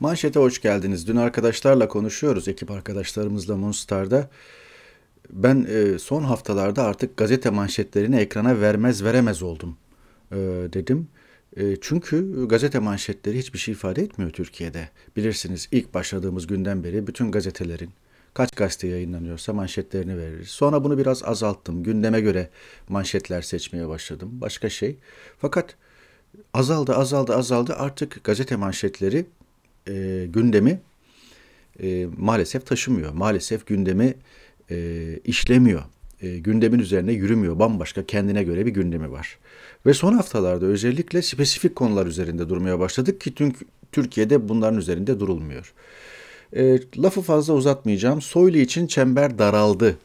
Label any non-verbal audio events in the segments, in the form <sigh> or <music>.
Manşete hoş geldiniz. Dün arkadaşlarla konuşuyoruz, ekip arkadaşlarımızla Moonstar'da. Ben e, son haftalarda artık gazete manşetlerini ekrana vermez veremez oldum e, dedim. E, çünkü gazete manşetleri hiçbir şey ifade etmiyor Türkiye'de. Bilirsiniz ilk başladığımız günden beri bütün gazetelerin kaç gazete yayınlanıyorsa manşetlerini veririz. Sonra bunu biraz azalttım. Gündeme göre manşetler seçmeye başladım. Başka şey. Fakat azaldı azaldı azaldı artık gazete manşetleri e, gündemi e, maalesef taşımıyor. Maalesef gündemi e, işlemiyor. E, gündemin üzerine yürümüyor. Bambaşka kendine göre bir gündemi var. Ve son haftalarda özellikle spesifik konular üzerinde durmaya başladık ki tüm Türkiye'de bunların üzerinde durulmuyor. E, lafı fazla uzatmayacağım. Soylu için çember daraldı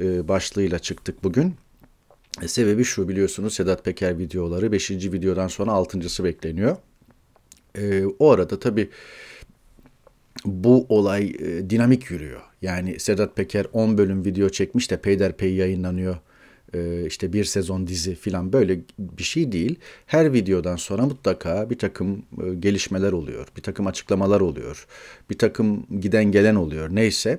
e, başlığıyla çıktık bugün. E, sebebi şu biliyorsunuz Sedat Peker videoları 5. videodan sonra 6.sı bekleniyor. E, o arada tabii bu olay e, dinamik yürüyor. Yani Sedat Peker 10 bölüm video çekmiş de peyderpey yayınlanıyor. E, işte bir sezon dizi filan böyle bir şey değil. Her videodan sonra mutlaka bir takım e, gelişmeler oluyor, bir takım açıklamalar oluyor, bir takım giden gelen oluyor neyse.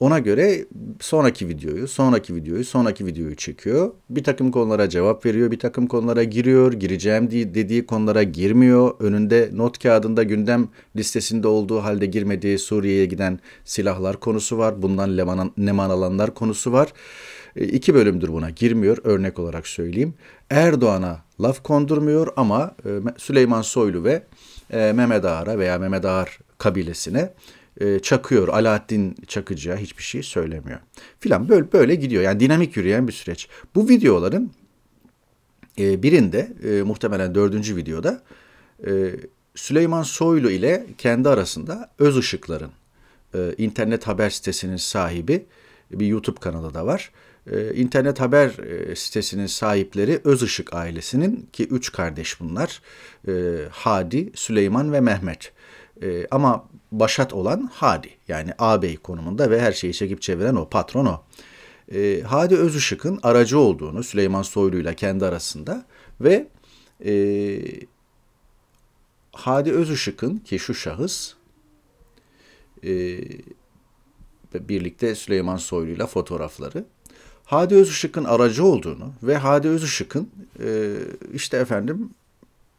Ona göre sonraki videoyu, sonraki videoyu, sonraki videoyu çekiyor. Bir takım konulara cevap veriyor, bir takım konulara giriyor, gireceğim dediği konulara girmiyor. Önünde not kağıdında gündem listesinde olduğu halde girmediği Suriye'ye giden silahlar konusu var. Bundan Leman, Neman alanlar konusu var. E, iki bölümdür buna girmiyor örnek olarak söyleyeyim. Erdoğan'a laf kondurmuyor ama e, Süleyman Soylu ve e, Mehmet Ağar'a veya Mehmet Ağar kabilesine çakıyor. Alaaddin Çakıcı'ya hiçbir şey söylemiyor. Filan böyle, böyle gidiyor. Yani dinamik yürüyen bir süreç. Bu videoların birinde muhtemelen dördüncü videoda Süleyman Soylu ile kendi arasında öz ışıkların internet haber sitesinin sahibi bir YouTube kanalı da var e, internet haber e, sitesinin sahipleri Özışık ailesinin ki üç kardeş bunlar e, Hadi, Süleyman ve Mehmet. E, ama başat olan Hadi yani ağabey konumunda ve her şeyi çekip çeviren o patron o. Hadi Özışık'ın aracı olduğunu Süleyman Soylu ile kendi arasında ve Hadi Özışık'ın ki şu şahıs birlikte Süleyman Soylu ile fotoğrafları Hadi Özışık'ın aracı olduğunu ve Hadi Özışık'ın e, işte efendim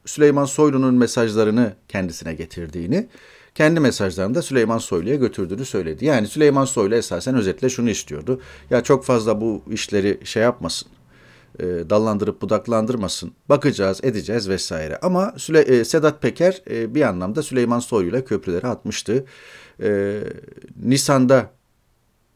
Süleyman Soylu'nun mesajlarını kendisine getirdiğini, kendi mesajlarını da Süleyman Soylu'ya götürdüğünü söyledi. Yani Süleyman Soylu esasen özetle şunu istiyordu. Ya çok fazla bu işleri şey yapmasın, e, dallandırıp budaklandırmasın. Bakacağız, edeceğiz vesaire. Ama Süle e, Sedat Peker e, bir anlamda Süleyman Soylu'yla köprüleri atmıştı. E, Nisan'da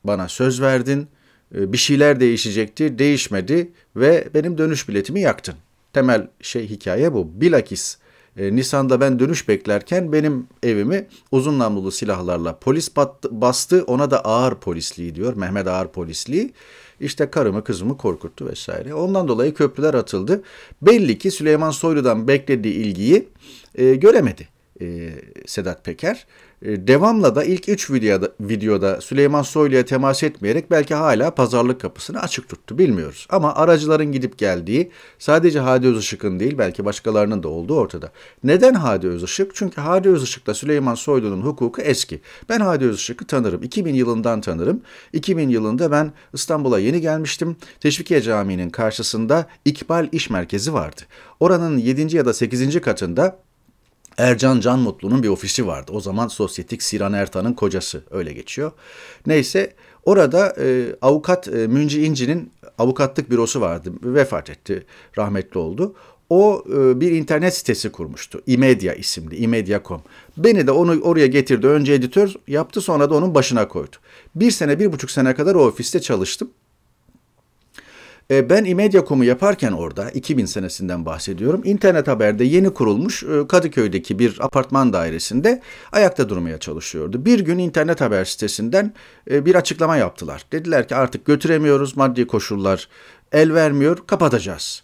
bana söz verdin ee, bir şeyler değişecekti, değişmedi ve benim dönüş biletimi yaktın. Temel şey hikaye bu. Bilakis e, Nisan'da ben dönüş beklerken benim evimi uzun namlulu silahlarla polis bastı. Ona da ağır polisliği diyor. Mehmet ağır polisliği. İşte karımı kızımı korkuttu vesaire. Ondan dolayı köprüler atıldı. Belli ki Süleyman Soylu'dan beklediği ilgiyi e, göremedi e, Sedat Peker. E, devamla da ilk 3 videoda, videoda Süleyman Soylu'ya temas etmeyerek belki hala pazarlık kapısını açık tuttu bilmiyoruz. Ama aracıların gidip geldiği sadece Hadi Özışık'ın değil belki başkalarının da olduğu ortada. Neden Hadi Özışık? Çünkü Hadi Özışık'la Süleyman Soylu'nun hukuku eski. Ben Hadi Özışık'ı tanırım. 2000 yılından tanırım. 2000 yılında ben İstanbul'a yeni gelmiştim. Teşvikiye Camii'nin karşısında İkbal İş Merkezi vardı. Oranın 7. ya da 8. katında Ercan Can Mutlu'nun bir ofisi vardı. O zaman sosyetik Siran Ertan'ın kocası öyle geçiyor. Neyse orada e, avukat e, Münci İnci'nin avukatlık bürosu vardı. Vefat etti, rahmetli oldu. O e, bir internet sitesi kurmuştu. İmedia isimli, imedia.com. Beni de onu oraya getirdi. Önce editör yaptı sonra da onun başına koydu. Bir sene, bir buçuk sene kadar o ofiste çalıştım. E, ben İmedya.com'u yaparken orada 2000 senesinden bahsediyorum. İnternet Haber'de yeni kurulmuş e, Kadıköy'deki bir apartman dairesinde ayakta durmaya çalışıyordu. Bir gün internet Haber sitesinden e, bir açıklama yaptılar. Dediler ki artık götüremiyoruz maddi koşullar el vermiyor kapatacağız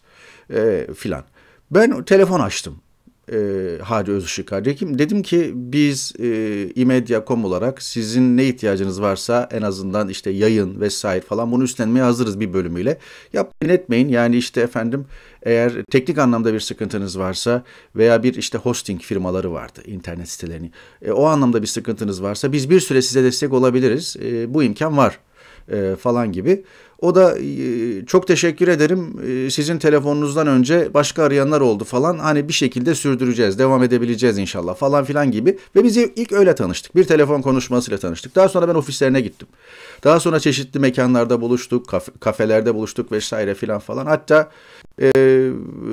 e, filan. Ben telefon açtım e, Hacı Özışık Hacı Dedim ki biz e, İmedya.com olarak sizin ne ihtiyacınız varsa en azından işte yayın vesaire falan bunu üstlenmeye hazırız bir bölümüyle. Yapmayın etmeyin yani işte efendim eğer teknik anlamda bir sıkıntınız varsa veya bir işte hosting firmaları vardı internet sitelerini. E, o anlamda bir sıkıntınız varsa biz bir süre size destek olabiliriz. E, bu imkan var e, falan gibi. O da çok teşekkür ederim sizin telefonunuzdan önce başka arayanlar oldu falan hani bir şekilde sürdüreceğiz devam edebileceğiz inşallah falan filan gibi. Ve biz ilk öyle tanıştık bir telefon konuşmasıyla tanıştık daha sonra ben ofislerine gittim. Daha sonra çeşitli mekanlarda buluştuk kafelerde buluştuk vesaire filan falan hatta e,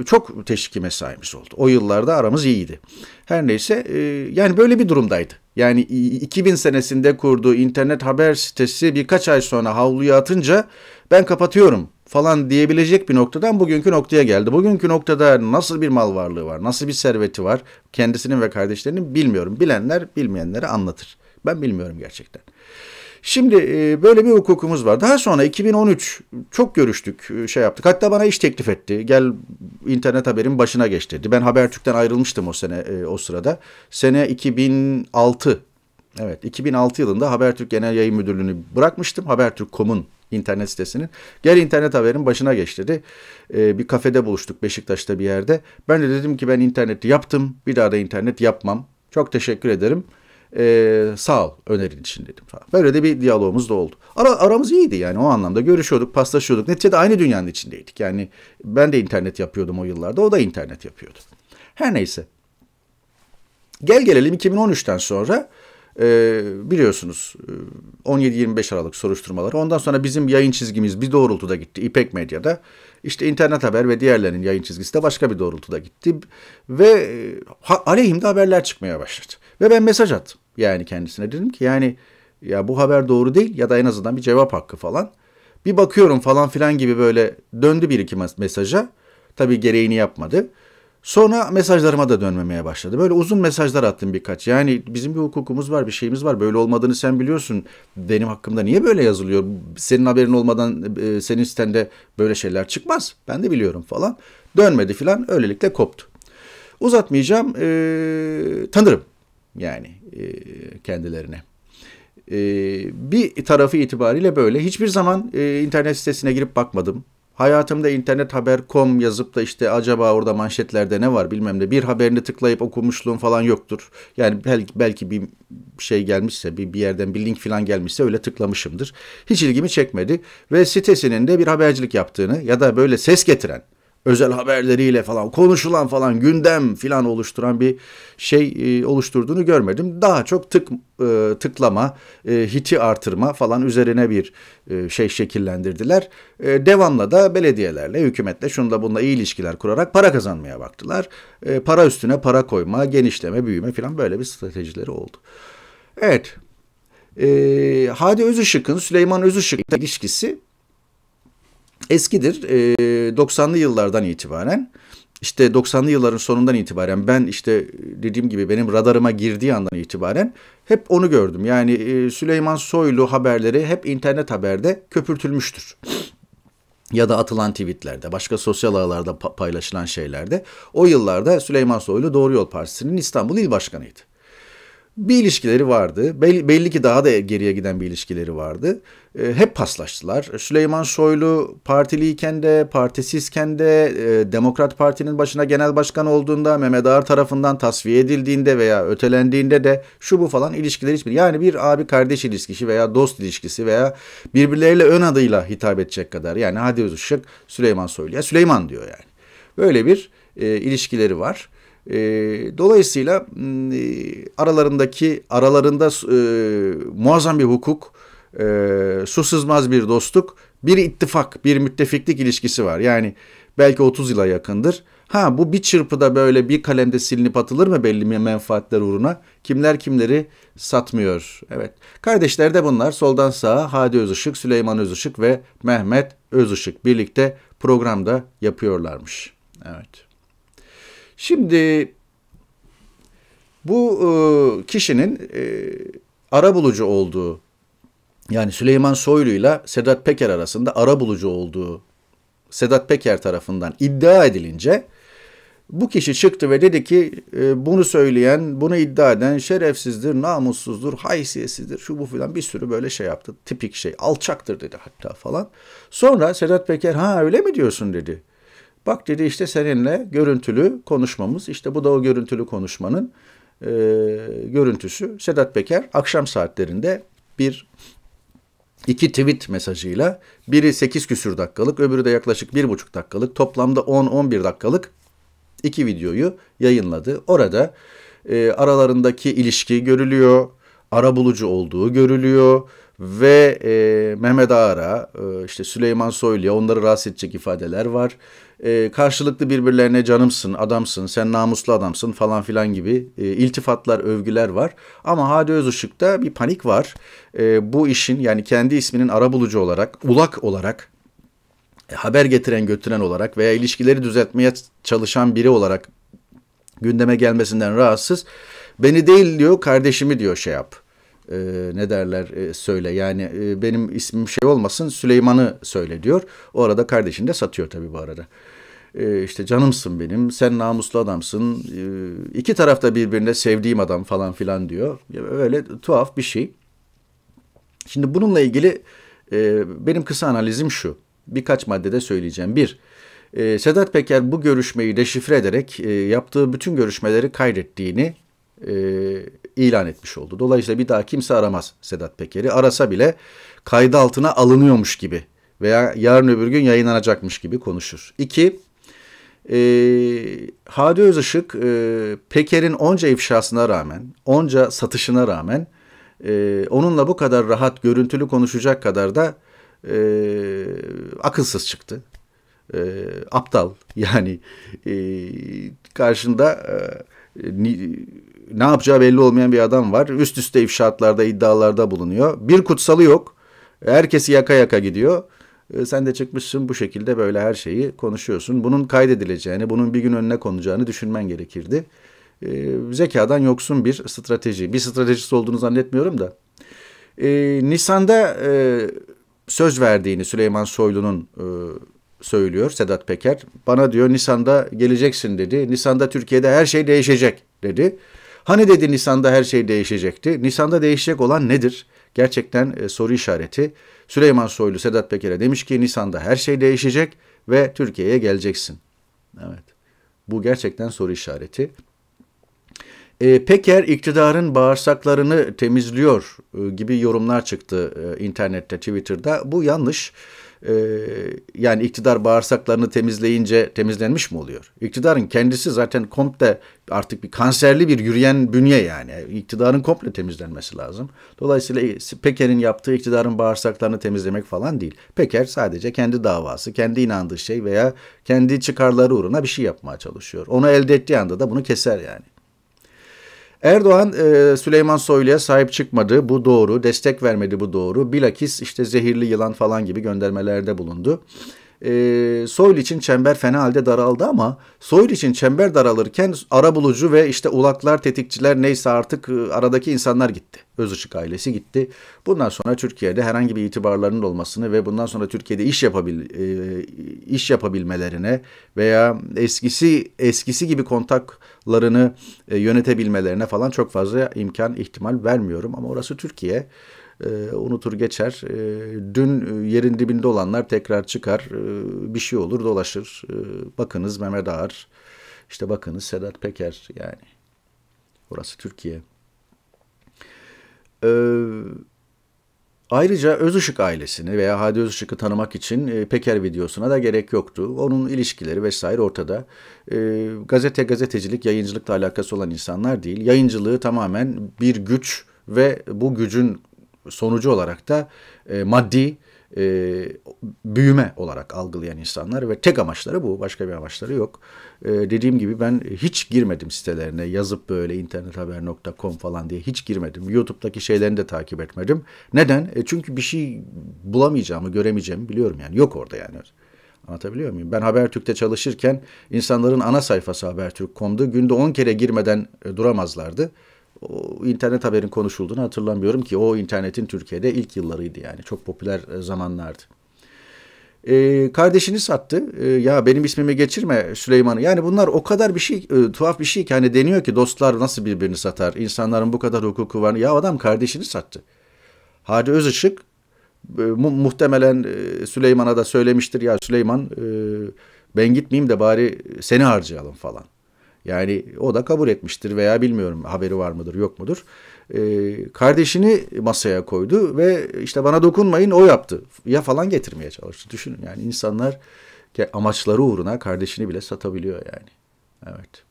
çok teşviki mesaimiz oldu. O yıllarda aramız iyiydi. Her neyse e, yani böyle bir durumdaydı. Yani 2000 senesinde kurduğu internet haber sitesi birkaç ay sonra havluya atınca ben kapatıyorum falan diyebilecek bir noktadan bugünkü noktaya geldi. Bugünkü noktada nasıl bir mal varlığı var, nasıl bir serveti var kendisinin ve kardeşlerinin bilmiyorum. Bilenler bilmeyenlere anlatır. Ben bilmiyorum gerçekten. Şimdi e, böyle bir hukukumuz var. Daha sonra 2013 çok görüştük, e, şey yaptık. Hatta bana iş teklif etti. Gel internet haberin başına geç dedi. Ben Habertürk'ten ayrılmıştım o sene e, o sırada. Sene 2006. Evet, 2006 yılında Habertürk Genel Yayın Müdürlüğü'nü bırakmıştım. Habertürk.com'un internet sitesinin. Gel internet haberin başına geç dedi. Ee, bir kafede buluştuk Beşiktaş'ta bir yerde. Ben de dedim ki ben interneti yaptım. Bir daha da internet yapmam. Çok teşekkür ederim. Ee, sağ ol önerin için dedim falan. Böyle de bir diyalogumuz da oldu. Ara, aramız iyiydi yani o anlamda görüşüyorduk, paslaşıyorduk. Neticede aynı dünyanın içindeydik. Yani ben de internet yapıyordum o yıllarda, o da internet yapıyordu. Her neyse. Gel gelelim 2013'ten sonra ee, e, biliyorsunuz 17-25 Aralık soruşturmaları. Ondan sonra bizim yayın çizgimiz bir doğrultuda gitti İpek Medya'da. İşte internet haber ve diğerlerinin yayın çizgisi de başka bir doğrultuda gitti. Ve e, ha, aleyhimde haberler çıkmaya başladı. Ve ben mesaj attım yani kendisine dedim ki yani ya bu haber doğru değil ya da en azından bir cevap hakkı falan. Bir bakıyorum falan filan gibi böyle döndü bir iki mesaj, mesaja. Tabii gereğini yapmadı. Sonra mesajlarıma da dönmemeye başladı. Böyle uzun mesajlar attım birkaç. Yani bizim bir hukukumuz var, bir şeyimiz var. Böyle olmadığını sen biliyorsun. Benim hakkımda niye böyle yazılıyor? Senin haberin olmadan e, senin sitende böyle şeyler çıkmaz. Ben de biliyorum falan. Dönmedi falan. Öylelikle koptu. Uzatmayacağım. E, tanırım yani e, kendilerine. E, bir tarafı itibariyle böyle. Hiçbir zaman e, internet sitesine girip bakmadım. Hayatımda internet haber.com yazıp da işte acaba orada manşetlerde ne var bilmem ne bir haberini tıklayıp okumuşluğum falan yoktur. Yani belki, belki bir şey gelmişse bir, bir yerden bir link falan gelmişse öyle tıklamışımdır. Hiç ilgimi çekmedi ve sitesinin de bir habercilik yaptığını ya da böyle ses getiren özel haberleriyle falan konuşulan falan gündem falan oluşturan bir şey e, oluşturduğunu görmedim. Daha çok tık e, tıklama, e, hiti artırma falan üzerine bir şey şekillendirdiler. E, devamla da belediyelerle, hükümetle şunda bununla iyi ilişkiler kurarak para kazanmaya baktılar. para üstüne para koyma, genişleme, büyüme falan böyle bir stratejileri oldu. Evet. Hadi Özışık'ın Süleyman Özışık'la ilişkisi eskidir. E, ee, 90'lı yıllardan itibaren işte 90'lı yılların sonundan itibaren ben işte e, dediğim gibi benim radarıma girdiği andan itibaren hep onu gördüm. Yani e, Süleyman Soylu haberleri hep internet haberde köpürtülmüştür. Ya da atılan tweetlerde, başka sosyal ağlarda paylaşılan şeylerde. O yıllarda Süleyman Soylu Doğru Yol Partisi'nin İstanbul İl Başkanı'ydı bir ilişkileri vardı. Belli, belli ki daha da geriye giden bir ilişkileri vardı. E, hep paslaştılar. Süleyman Soylu partiliyken de, partisizken de, e, Demokrat Parti'nin başına genel başkan olduğunda, Mehmet Ağar tarafından tasfiye edildiğinde veya ötelendiğinde de şu bu falan ilişkileri hiçbir. Yani bir abi kardeş ilişkisi veya dost ilişkisi veya birbirleriyle ön adıyla hitap edecek kadar. Yani hadi Işık Süleyman Soylu'ya Süleyman diyor yani. Böyle bir e, ilişkileri var. E, dolayısıyla e, aralarındaki aralarında e, muazzam bir hukuk, e, su bir dostluk, bir ittifak, bir müttefiklik ilişkisi var. Yani belki 30 yıla yakındır. Ha bu bir çırpıda böyle bir kalemde silinip atılır mı belli mi menfaatler uğruna? Kimler kimleri satmıyor. Evet. Kardeşler de bunlar. Soldan sağa Hadi Özışık, Süleyman Özışık ve Mehmet Özışık birlikte programda yapıyorlarmış. Evet. Şimdi bu e, kişinin e, ara bulucu olduğu yani Süleyman Soylu ile Sedat Peker arasında ara bulucu olduğu Sedat Peker tarafından iddia edilince bu kişi çıktı ve dedi ki e, bunu söyleyen, bunu iddia eden şerefsizdir, namussuzdur, haysiyetsizdir, şu bu filan bir sürü böyle şey yaptı. Tipik şey, alçaktır dedi hatta falan. Sonra Sedat Peker ha öyle mi diyorsun dedi. Bak dedi işte seninle görüntülü konuşmamız. İşte bu da o görüntülü konuşmanın e, görüntüsü. Sedat Peker akşam saatlerinde bir iki tweet mesajıyla biri 8 küsür dakikalık öbürü de yaklaşık 1,5 dakikalık toplamda 10-11 dakikalık iki videoyu yayınladı. Orada e, aralarındaki ilişki görülüyor, arabulucu olduğu görülüyor ve e, Mehmet Ağar'a, e, işte Süleyman Soylu'ya onları rahatsız edecek ifadeler var. E, karşılıklı birbirlerine canımsın, adamsın, sen namuslu adamsın falan filan gibi e, iltifatlar, övgüler var. Ama Hadi Özışık'ta bir panik var. E, bu işin yani kendi isminin arabulucu olarak, ulak olarak e, haber getiren götüren olarak veya ilişkileri düzeltmeye çalışan biri olarak gündeme gelmesinden rahatsız. Beni değil diyor kardeşimi diyor şey yap e, ne derler e, söyle yani e, benim ismim şey olmasın Süleyman'ı söyle diyor. O arada kardeşini de satıyor tabii bu arada. E, işte canımsın benim sen namuslu adamsın e, iki tarafta birbirine sevdiğim adam falan filan diyor. Öyle tuhaf bir şey. Şimdi bununla ilgili e, benim kısa analizim şu birkaç maddede söyleyeceğim. Bir, e, Sedat Peker bu görüşmeyi deşifre ederek e, yaptığı bütün görüşmeleri kaydettiğini e, ilan etmiş oldu. Dolayısıyla bir daha kimse aramaz Sedat Peker'i. Arasa bile kaydı altına alınıyormuş gibi veya yarın öbür gün yayınlanacakmış gibi konuşur. İki, e, Hadi Özışık e, Peker'in onca ifşasına rağmen, onca satışına rağmen e, onunla bu kadar rahat görüntülü konuşacak kadar da e, akılsız çıktı. E, aptal <laughs> yani e, karşında e, ne yapacağı belli olmayan bir adam var. Üst üste ifşaatlarda, iddialarda bulunuyor. Bir kutsalı yok. Herkesi yaka yaka gidiyor. E, sen de çıkmışsın bu şekilde böyle her şeyi konuşuyorsun. Bunun kaydedileceğini, bunun bir gün önüne konacağını düşünmen gerekirdi. E, zekadan yoksun bir strateji. Bir stratejist olduğunu zannetmiyorum da. E, Nisan'da söz verdiğini Süleyman Soylu'nun söylüyor Sedat Peker. Bana diyor Nisan'da geleceksin dedi. Nisan'da Türkiye'de her şey değişecek dedi. Hani dedi Nisan'da her şey değişecekti. Nisan'da değişecek olan nedir? Gerçekten e, soru işareti. Süleyman Soylu Sedat Peker'e demiş ki Nisan'da her şey değişecek ve Türkiye'ye geleceksin. Evet. Bu gerçekten soru işareti. E, Peker iktidarın bağırsaklarını temizliyor e, gibi yorumlar çıktı e, internette, Twitter'da. Bu yanlış e, yani iktidar bağırsaklarını temizleyince temizlenmiş mi oluyor? İktidarın kendisi zaten komple artık bir kanserli bir yürüyen bünye yani. İktidarın komple temizlenmesi lazım. Dolayısıyla e, Peker'in yaptığı iktidarın bağırsaklarını temizlemek falan değil. Peker sadece kendi davası, kendi inandığı şey veya kendi çıkarları uğruna bir şey yapmaya çalışıyor. Onu elde ettiği anda da bunu keser yani. Erdoğan e, Süleyman Soylu'ya sahip çıkmadı. Bu doğru. Destek vermedi bu doğru. Bilakis işte zehirli yılan falan gibi göndermelerde bulundu. E, Soylu için çember fena halde daraldı ama Soylu için çember daralırken arabulucu ve işte ulaklar, tetikçiler neyse artık e, aradaki insanlar gitti. Özışık ailesi gitti. Bundan sonra Türkiye'de herhangi bir itibarlarının olmasını ve bundan sonra Türkiye'de iş yapabil e, iş yapabilmelerine veya eskisi eskisi gibi kontak larını e, yönetebilmelerine falan çok fazla imkan ihtimal vermiyorum ama orası Türkiye e, unutur geçer. E, dün e, yerin dibinde olanlar tekrar çıkar. E, bir şey olur dolaşır. E, bakınız Mehmet Ağar. işte bakınız Sedat Peker yani. Orası Türkiye. Eee Ayrıca Özışık ailesini veya Hadi Özışık'ı tanımak için e, Peker videosuna da gerek yoktu. Onun ilişkileri vesaire ortada. E, gazete, gazetecilik, yayıncılıkla alakası olan insanlar değil. Yayıncılığı tamamen bir güç ve bu gücün sonucu olarak da e, maddi e, büyüme olarak algılayan insanlar ve tek amaçları bu. Başka bir amaçları yok. E, dediğim gibi ben hiç girmedim sitelerine. Yazıp böyle internethaber.com falan diye hiç girmedim. YouTube'daki şeylerini de takip etmedim. Neden? E, çünkü bir şey bulamayacağımı, göremeyeceğimi biliyorum yani. Yok orada yani. Anlatabiliyor muyum? Ben Habertürk'te çalışırken insanların ana sayfası Habertürk.com'du. Günde 10 kere girmeden e, duramazlardı o internet haberin konuşulduğunu hatırlamıyorum ki o internetin Türkiye'de ilk yıllarıydı yani çok popüler e, zamanlardı. Ee, kardeşini sattı. Ee, ya benim ismimi geçirme Süleyman'ı. Yani bunlar o kadar bir şey e, tuhaf bir şey ki hani deniyor ki dostlar nasıl birbirini satar? İnsanların bu kadar hukuku var. Ya adam kardeşini sattı. Hadi Özışık e, mu- muhtemelen e, Süleyman'a da söylemiştir ya Süleyman e, ben gitmeyeyim de bari seni harcayalım falan. Yani o da kabul etmiştir veya bilmiyorum haberi var mıdır yok mudur. Ee, kardeşini masaya koydu ve işte bana dokunmayın o yaptı. Ya falan getirmeye çalıştı. Düşünün yani insanlar amaçları uğruna kardeşini bile satabiliyor yani. Evet.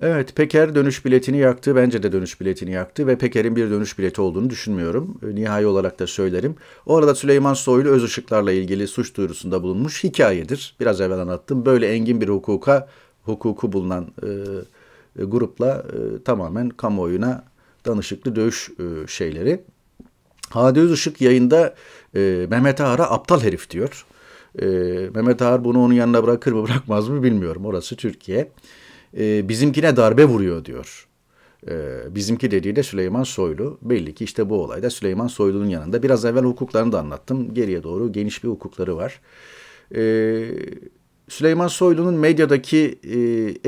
Evet, Peker dönüş biletini yaktı. Bence de dönüş biletini yaktı ve Peker'in bir dönüş bileti olduğunu düşünmüyorum. Ee, nihai olarak da söylerim. O arada Süleyman Soylu öz ışıklarla ilgili suç duyurusunda bulunmuş hikayedir. Biraz evvel anlattım. Böyle engin bir hukuka hukuku bulunan e, e, grupla e, tamamen kamuoyuna danışıklı dövüş e, şeyleri. Hadi Özışık yayında e, Mehmet Ağar'a aptal herif diyor. E, Mehmet Ağar bunu onun yanına bırakır mı <laughs> bırakmaz mı bilmiyorum. Orası Türkiye. E, bizimkine darbe vuruyor diyor. E, bizimki dediği de Süleyman Soylu. Belli ki işte bu olayda Süleyman Soylu'nun yanında. Biraz evvel hukuklarını da anlattım. Geriye doğru geniş bir hukukları var. E, Süleyman Soylu'nun medyadaki e,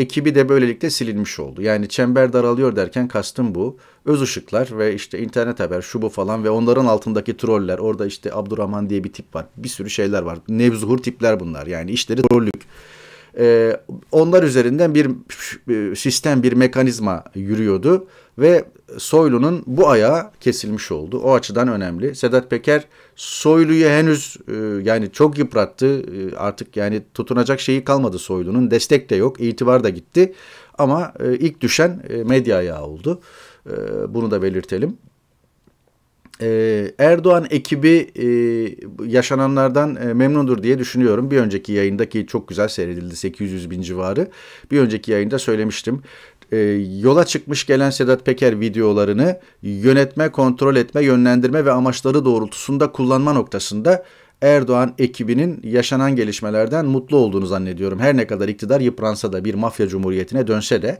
ekibi de böylelikle silinmiş oldu. Yani çember daralıyor derken kastım bu. Öz ışıklar ve işte internet haber şu bu falan ve onların altındaki troller. Orada işte Abdurrahman diye bir tip var. Bir sürü şeyler var. Nevzuhur tipler bunlar. Yani işleri trollük. Ee, onlar üzerinden bir sistem, bir mekanizma yürüyordu ve Soylu'nun bu ayağı kesilmiş oldu. O açıdan önemli. Sedat Peker Soylu'yu henüz e, yani çok yıprattı. E, artık yani tutunacak şeyi kalmadı Soylu'nun. Destek de yok, itibar da gitti. Ama e, ilk düşen medya ayağı oldu. bunu da belirtelim. Ee, Erdoğan ekibi e, yaşananlardan e, memnundur diye düşünüyorum. Bir önceki yayındaki çok güzel seyredildi 800 bin civarı. Bir önceki yayında söylemiştim. Ee, yola çıkmış gelen Sedat Peker videolarını yönetme, kontrol etme, yönlendirme ve amaçları doğrultusunda kullanma noktasında Erdoğan ekibinin yaşanan gelişmelerden mutlu olduğunu zannediyorum. Her ne kadar iktidar yıpransa da bir mafya cumhuriyetine dönse de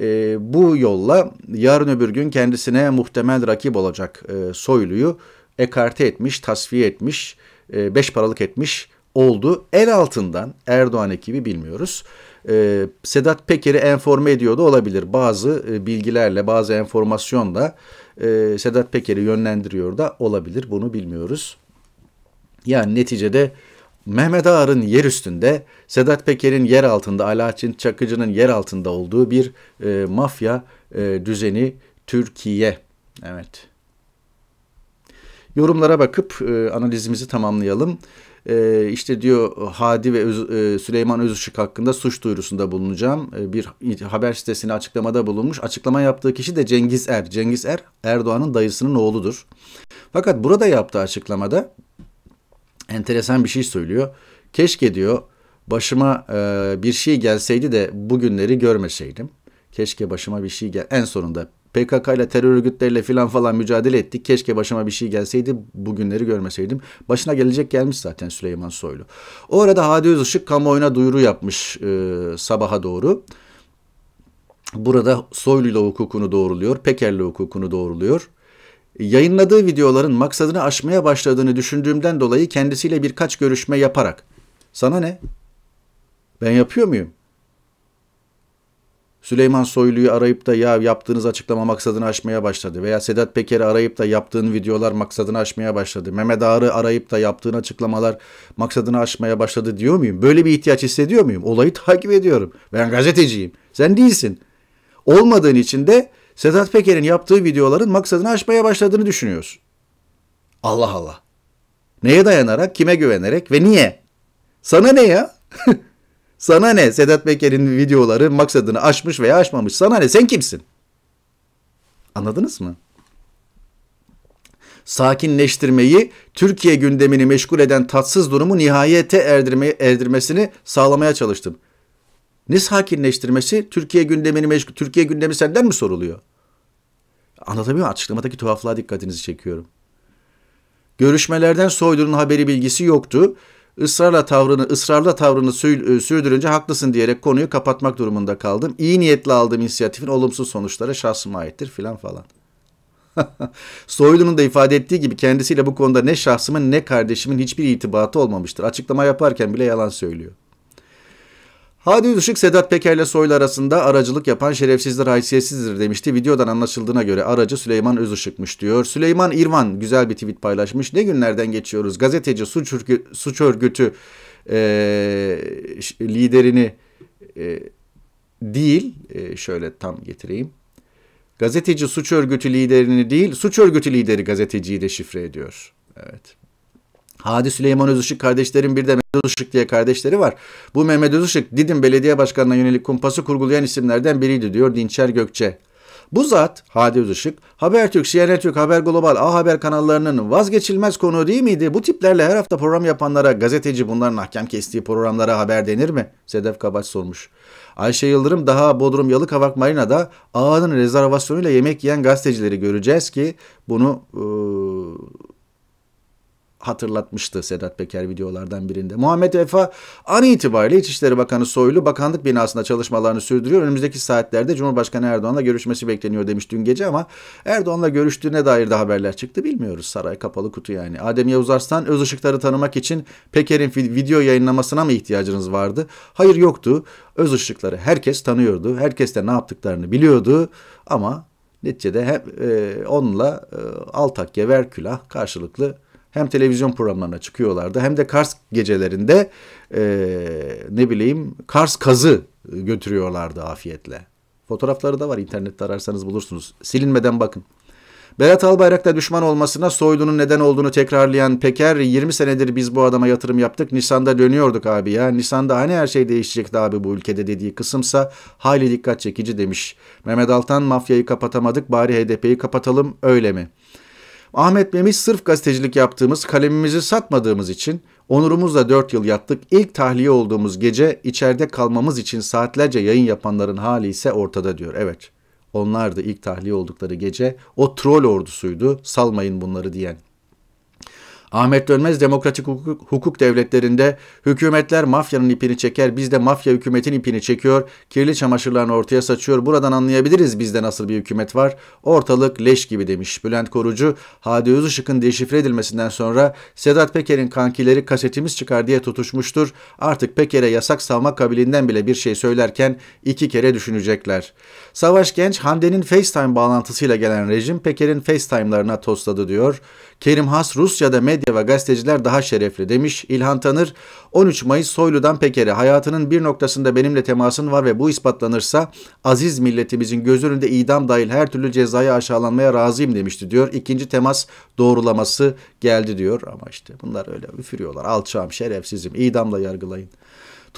e, bu yolla yarın öbür gün kendisine muhtemel rakip olacak e, soyluyu ekarte etmiş, tasfiye etmiş, e, beş paralık etmiş oldu. El altından Erdoğan ekibi bilmiyoruz. E, Sedat Peker'i enforme ediyor da olabilir. Bazı e, bilgilerle, bazı enformasyonla e, Sedat Peker'i yönlendiriyor da olabilir. Bunu bilmiyoruz. Yani neticede Mehmet Ağar'ın yer üstünde, Sedat Peker'in yer altında, Alaaddin Çakıcı'nın yer altında olduğu bir e, mafya e, düzeni Türkiye. Evet. Yorumlara bakıp e, analizimizi tamamlayalım. E, işte diyor Hadi ve Öz, e, Süleyman Özışık hakkında suç duyurusunda bulunacağım. E, bir haber sitesini açıklamada bulunmuş. Açıklama yaptığı kişi de Cengiz Er. Cengiz Er Erdoğan'ın dayısının oğludur. Fakat burada yaptığı açıklamada enteresan bir şey söylüyor. Keşke diyor başıma e, bir şey gelseydi de bugünleri görmeseydim. Keşke başıma bir şey gel. En sonunda PKK ile terör örgütleriyle filan falan mücadele ettik. Keşke başıma bir şey gelseydi bugünleri görmeseydim. Başına gelecek gelmiş zaten Süleyman Soylu. O arada Hadi Özışık kamuoyuna duyuru yapmış e, sabaha doğru. Burada Soylu ile hukukunu doğruluyor, Peker'le hukukunu doğruluyor yayınladığı videoların maksadını aşmaya başladığını düşündüğümden dolayı kendisiyle birkaç görüşme yaparak sana ne? Ben yapıyor muyum? Süleyman Soylu'yu arayıp da ya yaptığınız açıklama maksadını aşmaya başladı veya Sedat Peker'i arayıp da yaptığın videolar maksadını aşmaya başladı. Mehmet Ağar'ı arayıp da yaptığın açıklamalar maksadını aşmaya başladı diyor muyum? Böyle bir ihtiyaç hissediyor muyum? Olayı takip ediyorum. Ben gazeteciyim. Sen değilsin. Olmadığın için de Sedat Peker'in yaptığı videoların maksadını aşmaya başladığını düşünüyorsun. Allah Allah. Neye dayanarak, kime güvenerek ve niye? Sana ne ya? <laughs> sana ne? Sedat Peker'in videoları maksadını aşmış veya aşmamış. Sana ne? Sen kimsin? Anladınız mı? Sakinleştirmeyi, Türkiye gündemini meşgul eden tatsız durumu nihayete erdirme, erdirmesini sağlamaya çalıştım. Ne sakinleştirmesi? Türkiye gündemini meşgul. Türkiye gündemi senden mi soruluyor? Anlatabiliyor muyum? Açıklamadaki tuhaflığa dikkatinizi çekiyorum. Görüşmelerden Soylu'nun haberi bilgisi yoktu. Israrla tavrını, ısrarla tavrını e, sürdürünce haklısın diyerek konuyu kapatmak durumunda kaldım. İyi niyetle aldığım inisiyatifin olumsuz sonuçlara şahsıma aittir filan falan. <laughs> Soylu'nun da ifade ettiği gibi kendisiyle bu konuda ne şahsımın ne kardeşimin hiçbir itibatı olmamıştır. Açıklama yaparken bile yalan söylüyor. Hadi Işık Sedat Peker ile Soylu arasında aracılık yapan şerefsizdir, haysiyetsizdir demişti. Videodan anlaşıldığına göre aracı Süleyman Özışık'mış diyor. Süleyman İrvan güzel bir tweet paylaşmış. Ne günlerden geçiyoruz? Gazeteci suç, örgü, suç örgütü e, liderini e, değil, e, şöyle tam getireyim. Gazeteci suç örgütü liderini değil, suç örgütü lideri gazeteciyi de şifre ediyor. Evet. Hadi Süleyman Özışık kardeşlerin bir de Mehmet Özışık diye kardeşleri var. Bu Mehmet Özışık Didim Belediye Başkanı'na yönelik kumpası kurgulayan isimlerden biriydi diyor Dinçer Gökçe. Bu zat Hadi Özışık Habertürk, CNN Türk, Haber Global, A Haber kanallarının vazgeçilmez konuğu değil miydi? Bu tiplerle her hafta program yapanlara gazeteci bunların ahkam kestiği programlara haber denir mi? Sedef Kabaç sormuş. Ayşe Yıldırım daha Bodrum Yalıkavak Marina'da ağanın rezervasyonuyla yemek yiyen gazetecileri göreceğiz ki bunu... Iı, ıı, hatırlatmıştı Sedat Peker videolardan birinde. Muhammed Vefa an itibariyle İçişleri Bakanı Soylu bakanlık binasında çalışmalarını sürdürüyor. Önümüzdeki saatlerde Cumhurbaşkanı Erdoğan'la görüşmesi bekleniyor demiş dün gece ama Erdoğan'la görüştüğüne dair de haberler çıktı. Bilmiyoruz saray kapalı kutu yani. Adem Yavuz Arslan öz ışıkları tanımak için Peker'in video yayınlamasına mı ihtiyacınız vardı? Hayır yoktu. Öz ışıkları herkes tanıyordu. Herkes de ne yaptıklarını biliyordu ama neticede hem e, onunla e, Altakya, Verkülah karşılıklı hem televizyon programlarına çıkıyorlardı hem de Kars gecelerinde e, ne bileyim Kars kazı götürüyorlardı afiyetle. Fotoğrafları da var internette ararsanız bulursunuz. Silinmeden bakın. Berat Albayrak'ta düşman olmasına Soylu'nun neden olduğunu tekrarlayan Peker 20 senedir biz bu adama yatırım yaptık. Nisan'da dönüyorduk abi ya. Nisan'da hani her şey değişecekti abi bu ülkede dediği kısımsa hayli dikkat çekici demiş. Mehmet Altan mafyayı kapatamadık bari HDP'yi kapatalım öyle mi? Ahmet Memiş sırf gazetecilik yaptığımız kalemimizi satmadığımız için onurumuzla 4 yıl yattık. İlk tahliye olduğumuz gece içeride kalmamız için saatlerce yayın yapanların hali ise ortada diyor. Evet onlar da ilk tahliye oldukları gece o troll ordusuydu salmayın bunları diyen. Ahmet Dönmez demokratik hukuk, hukuk devletlerinde hükümetler mafyanın ipini çeker, biz de mafya hükümetin ipini çekiyor, kirli çamaşırlarını ortaya saçıyor. Buradan anlayabiliriz bizde nasıl bir hükümet var. Ortalık leş gibi demiş. Bülent Korucu, Hadi Özışık'ın deşifre edilmesinden sonra Sedat Peker'in kankileri kasetimiz çıkar diye tutuşmuştur. Artık Peker'e yasak savma kabiliğinden bile bir şey söylerken iki kere düşünecekler. Savaş Genç, Hande'nin FaceTime bağlantısıyla gelen rejim Peker'in FaceTime'larına tosladı diyor. Kerim Has Rusya'da medya ve gazeteciler daha şerefli demiş. İlhan Tanır 13 Mayıs Soylu'dan Peker'e hayatının bir noktasında benimle temasın var ve bu ispatlanırsa aziz milletimizin göz önünde idam dahil her türlü cezaya aşağılanmaya razıyım demişti diyor. İkinci temas doğrulaması geldi diyor ama işte bunlar öyle üfürüyorlar. Alçağım şerefsizim idamla yargılayın.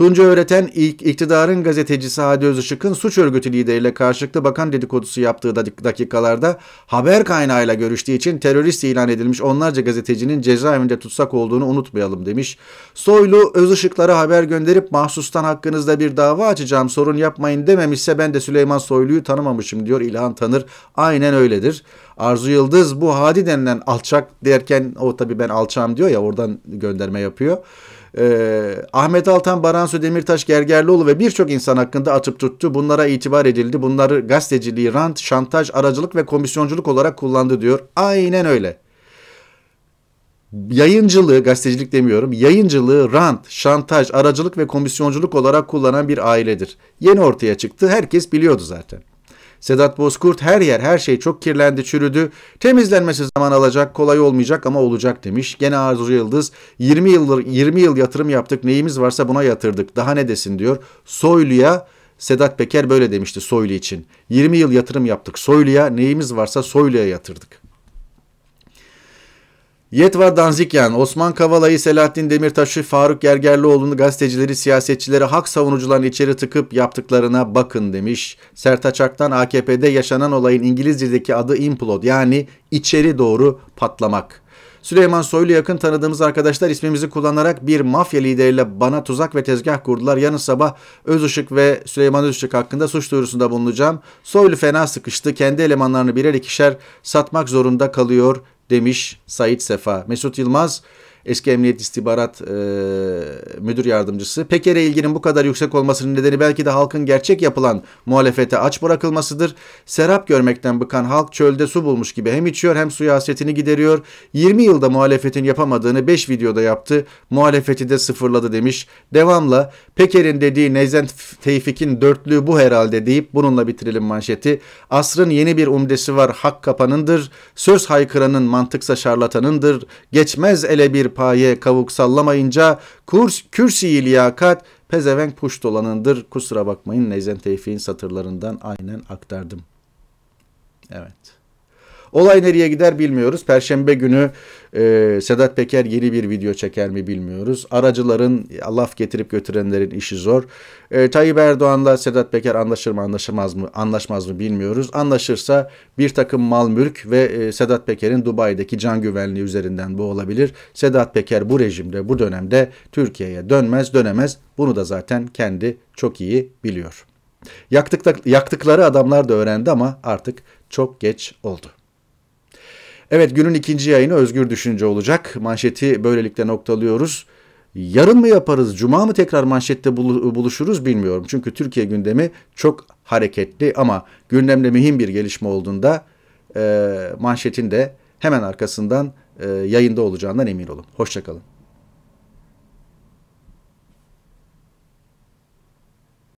Tunca öğreten ilk iktidarın gazetecisi Hadi Özışık'ın suç örgütü lideriyle karşılıklı bakan dedikodusu yaptığı dakikalarda haber kaynağıyla görüştüğü için terörist ilan edilmiş onlarca gazetecinin cezaevinde tutsak olduğunu unutmayalım demiş. Soylu Özışık'lara haber gönderip mahsustan hakkınızda bir dava açacağım sorun yapmayın dememişse ben de Süleyman Soylu'yu tanımamışım diyor İlhan Tanır. Aynen öyledir. Arzu Yıldız bu Hadi denilen alçak derken o tabii ben alçam diyor ya oradan gönderme yapıyor e, Ahmet Altan, Baransu Demirtaş, Gergerlioğlu ve birçok insan hakkında atıp tuttu. Bunlara itibar edildi. Bunları gazeteciliği, rant, şantaj, aracılık ve komisyonculuk olarak kullandı diyor. Aynen öyle. Yayıncılığı, gazetecilik demiyorum, yayıncılığı rant, şantaj, aracılık ve komisyonculuk olarak kullanan bir ailedir. Yeni ortaya çıktı, herkes biliyordu zaten. Sedat Bozkurt her yer her şey çok kirlendi çürüdü. Temizlenmesi zaman alacak kolay olmayacak ama olacak demiş. Gene Arzu Yıldız 20 yıldır, 20 yıl yatırım yaptık neyimiz varsa buna yatırdık daha ne desin diyor. Soylu'ya Sedat Peker böyle demişti Soylu için. 20 yıl yatırım yaptık Soylu'ya neyimiz varsa Soylu'ya yatırdık. Yetva Danzikyan, Osman Kavala'yı, Selahattin Demirtaş'ı, Faruk Gergerlioğlu'nu, gazetecileri, siyasetçileri, hak savunucularını içeri tıkıp yaptıklarına bakın demiş. Sertaç Ak'tan AKP'de yaşanan olayın İngilizce'deki adı implode yani içeri doğru patlamak. Süleyman Soylu yakın tanıdığımız arkadaşlar ismimizi kullanarak bir mafya lideriyle bana tuzak ve tezgah kurdular. Yarın sabah Özışık ve Süleyman Özışık hakkında suç duyurusunda bulunacağım. Soylu fena sıkıştı. Kendi elemanlarını birer ikişer satmak zorunda kalıyor demiş Sait Sefa. Mesut Yılmaz eski Emniyet İstihbarat e, Müdür Yardımcısı. Peker'e ilginin bu kadar yüksek olmasının nedeni belki de halkın gerçek yapılan muhalefete aç bırakılmasıdır. Serap görmekten bıkan halk çölde su bulmuş gibi hem içiyor hem suya hasretini gideriyor. 20 yılda muhalefetin yapamadığını 5 videoda yaptı. Muhalefeti de sıfırladı demiş. Devamla Peker'in dediği Nezen Tevfik'in dörtlüğü bu herhalde deyip bununla bitirelim manşeti. Asrın yeni bir umdesi var hak kapanındır. Söz haykıranın mantıksa şarlatanındır. Geçmez ele bir paye kavuk sallamayınca kurs, kürsi liyakat pezevenk puş dolanındır. Kusura bakmayın Neyzen Tevfik'in satırlarından aynen aktardım. Evet. Olay nereye gider bilmiyoruz. Perşembe günü e, Sedat Peker yeni bir video çeker mi bilmiyoruz. Aracıların laf getirip götürenlerin işi zor. E, Tayyip Erdoğan'la Sedat Peker anlaşır mı anlaşamaz mı anlaşmaz mı bilmiyoruz. Anlaşırsa bir takım mal mülk ve e, Sedat Peker'in Dubai'deki can güvenliği üzerinden bu olabilir. Sedat Peker bu rejimde bu dönemde Türkiye'ye dönmez dönemez. Bunu da zaten kendi çok iyi biliyor. Yaktık, yaktıkları adamlar da öğrendi ama artık çok geç oldu. Evet günün ikinci yayını Özgür Düşünce olacak. Manşeti böylelikle noktalıyoruz. Yarın mı yaparız, cuma mı tekrar manşette buluşuruz bilmiyorum. Çünkü Türkiye gündemi çok hareketli ama gündemde mühim bir gelişme olduğunda manşetin de hemen arkasından yayında olacağından emin olun. Hoşçakalın.